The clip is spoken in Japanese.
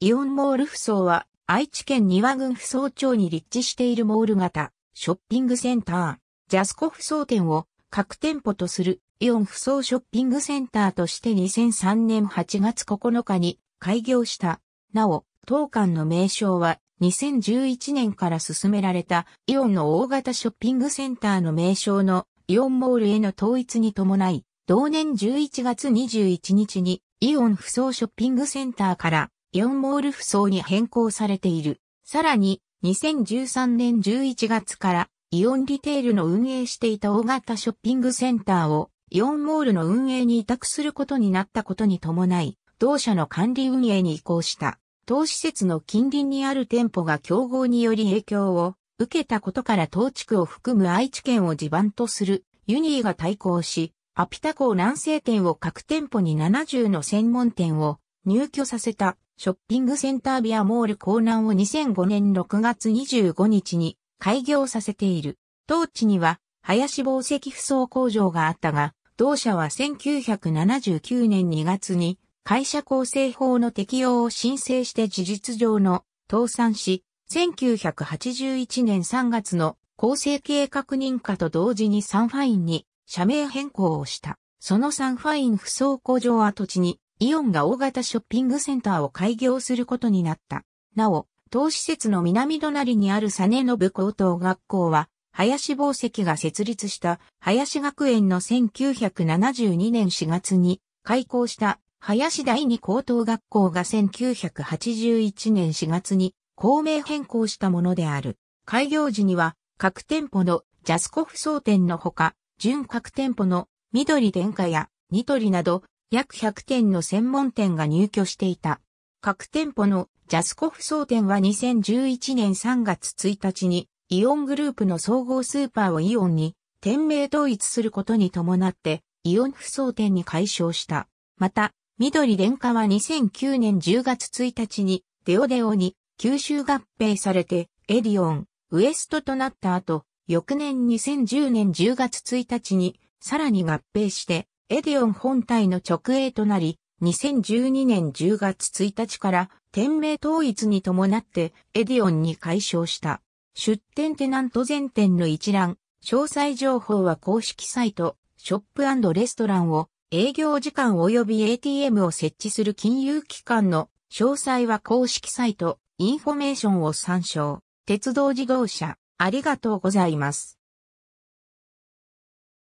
イオンモール扶桑は愛知県庭郡扶桑町に立地しているモール型ショッピングセンター、ジャスコ扶桑店を各店舗とするイオン扶桑ショッピングセンターとして2003年8月9日に開業した。なお、当館の名称は2011年から進められたイオンの大型ショッピングセンターの名称のイオンモールへの統一に伴い、同年11月21日にイオン扶桑ショッピングセンターからイオンモールフ層に変更されている。さらに、2013年11月からイオンリテールの運営していた大型ショッピングセンターをイオンモールの運営に委託することになったことに伴い、同社の管理運営に移行した。当施設の近隣にある店舗が競合により影響を受けたことから当地区を含む愛知県を地盤とするユニーが対抗し、アピタ港南西店を各店舗に70の専門店を入居させた。ショッピングセンタービアモール港南を2005年6月25日に開業させている。当地には林宝石不装工場があったが、同社は1979年2月に会社構成法の適用を申請して事実上の倒産し、1981年3月の構成計画認可と同時にサンファインに社名変更をした。そのサンファイン不装工場跡地にイオンが大型ショッピングセンターを開業することになった。なお、当施設の南隣にあるサネノブ高等学校は、林宝石が設立した林学園の1972年4月に開校した林第二高等学校が1981年4月に校名変更したものである。開業時には各店舗のジャスコフ総店のほか、準各店舗の緑殿下やニトリなど約100店の専門店が入居していた。各店舗のジャスコフ総店は2011年3月1日にイオングループの総合スーパーをイオンに店名統一することに伴ってイオン不総店に解消した。また、緑電化は2009年10月1日にデオデオに吸収合併されてエディオン、ウエストとなった後、翌年2010年10月1日にさらに合併してエディオン本体の直営となり、2012年10月1日から店名統一に伴ってエディオンに解消した。出店テナント全店の一覧、詳細情報は公式サイト、ショップレストランを営業時間及び ATM を設置する金融機関の詳細は公式サイト、インフォメーションを参照。鉄道事業者、ありがとうございます。